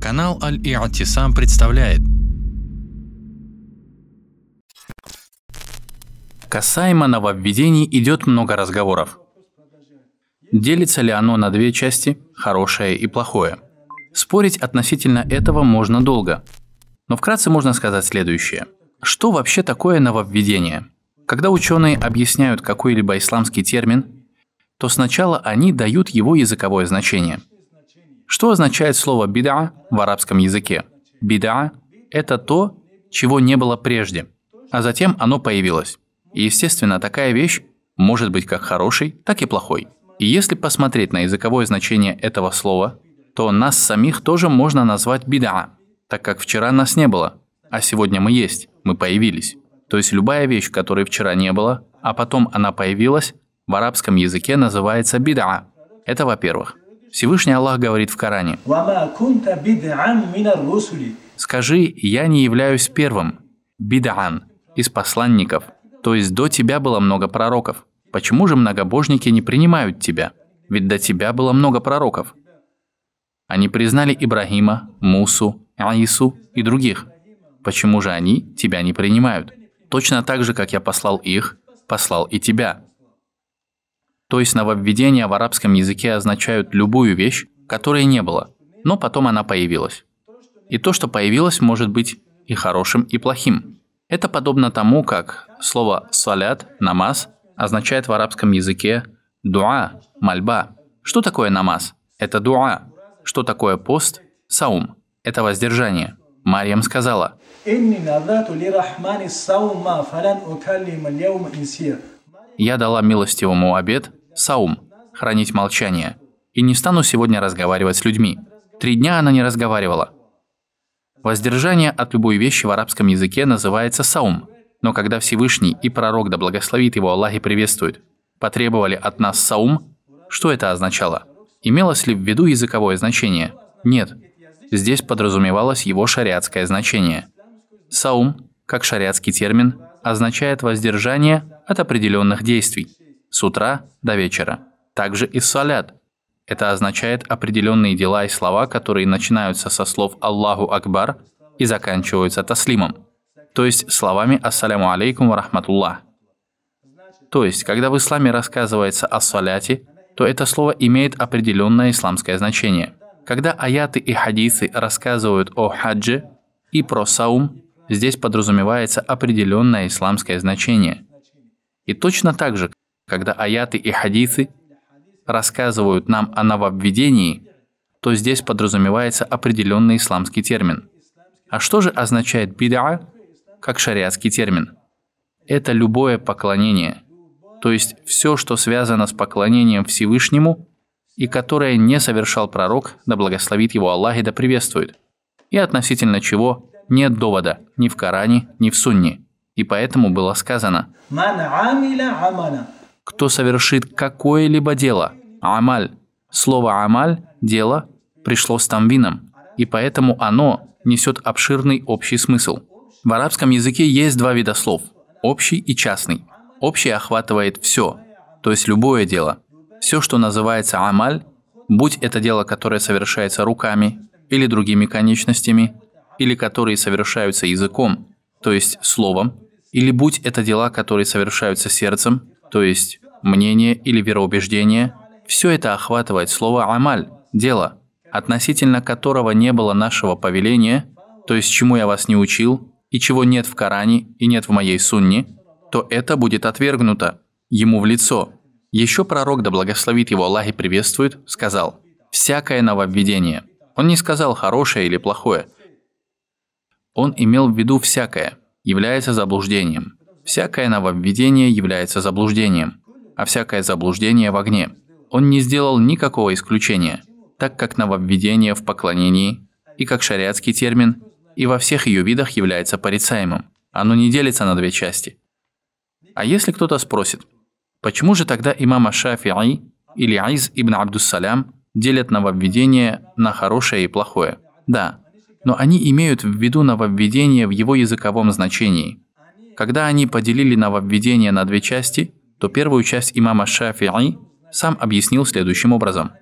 Канал Аль-Иатисам представляет Касаемо нововведений идет много разговоров. Делится ли оно на две части – хорошее и плохое? Спорить относительно этого можно долго. Но вкратце можно сказать следующее. Что вообще такое нововведение? Когда ученые объясняют какой-либо исламский термин, то сначала они дают его языковое значение – что означает слово «бида» в арабском языке? «Бида» — это то, чего не было прежде, а затем оно появилось. И, естественно, такая вещь может быть как хорошей, так и плохой. И если посмотреть на языковое значение этого слова, то нас самих тоже можно назвать «бида», так как вчера нас не было, а сегодня мы есть, мы появились. То есть любая вещь, которой вчера не было, а потом она появилась, в арабском языке называется «бида». Это во-первых. Всевышний Аллах говорит в Коране, «Скажи, я не являюсь первым, бидаан, из посланников, то есть до тебя было много пророков. Почему же многобожники не принимают тебя? Ведь до тебя было много пророков». Они признали Ибрахима, Мусу, Аису и других. Почему же они тебя не принимают? Точно так же, как я послал их, послал и тебя. То есть нововведения в арабском языке означают любую вещь, которой не было, но потом она появилась. И то, что появилось, может быть и хорошим, и плохим. Это подобно тому, как слово «салят» – «намаз» означает в арабском языке «дуа» – «мольба». Что такое намаз? Это дуа. Что такое пост? Саум. Это воздержание. Марьям сказала, «Я дала милостивому обед, Саум, хранить молчание. И не стану сегодня разговаривать с людьми. Три дня она не разговаривала. Воздержание от любой вещи в арабском языке называется саум. Но когда Всевышний и пророк, да благословит его Аллах и приветствует, потребовали от нас саум, что это означало? Имелось ли в виду языковое значение? Нет. Здесь подразумевалось его шариатское значение. Саум, как шариатский термин, означает воздержание от определенных действий с утра до вечера. Также и салят. Это означает определенные дела и слова, которые начинаются со слов «Аллаху Акбар» и заканчиваются таслимом, то есть словами «Ассаляму алейкум рахматуллах». То есть, когда в исламе рассказывается о саляте, то это слово имеет определенное исламское значение. Когда аяты и хадисы рассказывают о хадже и про саум, здесь подразумевается определенное исламское значение. И точно так же, когда аяты и хадисы рассказывают нам о нововведении, то здесь подразумевается определенный исламский термин. А что же означает бида как шариатский термин? Это любое поклонение, то есть все, что связано с поклонением Всевышнему и которое не совершал пророк, да благословит его Аллах и да приветствует, и относительно чего нет довода ни в Коране, ни в Сунне. И поэтому было сказано – кто совершит какое-либо дело. Амаль. Слово амаль, дело, пришло с тамвином, и поэтому оно несет обширный общий смысл. В арабском языке есть два вида слов – общий и частный. Общий охватывает все, то есть любое дело. Все, что называется амаль, будь это дело, которое совершается руками или другими конечностями, или которые совершаются языком, то есть словом, или будь это дела, которые совершаются сердцем, то есть мнение или вероубеждение, все это охватывает слово «амаль» – дело, относительно которого не было нашего повеления, то есть чему я вас не учил, и чего нет в Коране и нет в моей сунне, то это будет отвергнуто ему в лицо. Еще пророк, да благословит его Аллах и приветствует, сказал «всякое нововведение». Он не сказал «хорошее» или «плохое». Он имел в виду «всякое», является заблуждением. Всякое нововведение является заблуждением, а всякое заблуждение в огне. Он не сделал никакого исключения, так как нововведение в поклонении, и как шариатский термин, и во всех ее видах является порицаемым. Оно не делится на две части. А если кто-то спросит, почему же тогда имам Шафи'и или Айз ибн Абдуссалям делят нововведение на хорошее и плохое? Да, но они имеют в виду нововведение в его языковом значении – когда они поделили нововведение на две части, то первую часть имама Шафи'и сам объяснил следующим образом.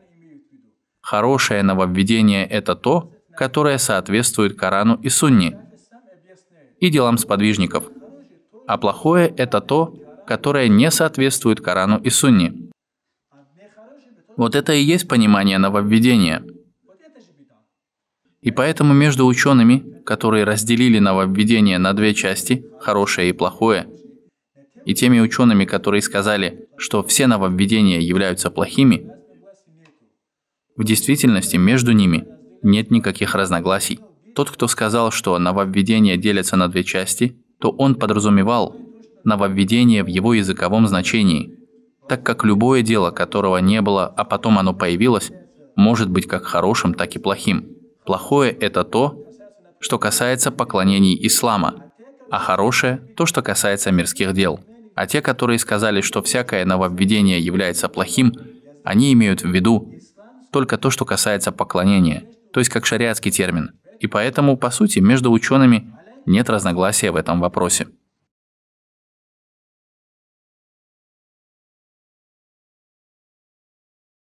Хорошее нововведение – это то, которое соответствует Корану и Сунне и делам сподвижников, а плохое – это то, которое не соответствует Корану и Сунне. Вот это и есть понимание нововведения – и поэтому между учеными, которые разделили нововведение на две части, хорошее и плохое, и теми учеными, которые сказали, что все нововведения являются плохими, в действительности между ними нет никаких разногласий. Тот, кто сказал, что нововведения делятся на две части, то он подразумевал нововведение в его языковом значении, так как любое дело, которого не было, а потом оно появилось, может быть как хорошим, так и плохим. Плохое – это то, что касается поклонений ислама, а хорошее – то, что касается мирских дел. А те, которые сказали, что всякое нововведение является плохим, они имеют в виду только то, что касается поклонения, то есть как шариатский термин. И поэтому, по сути, между учеными нет разногласия в этом вопросе.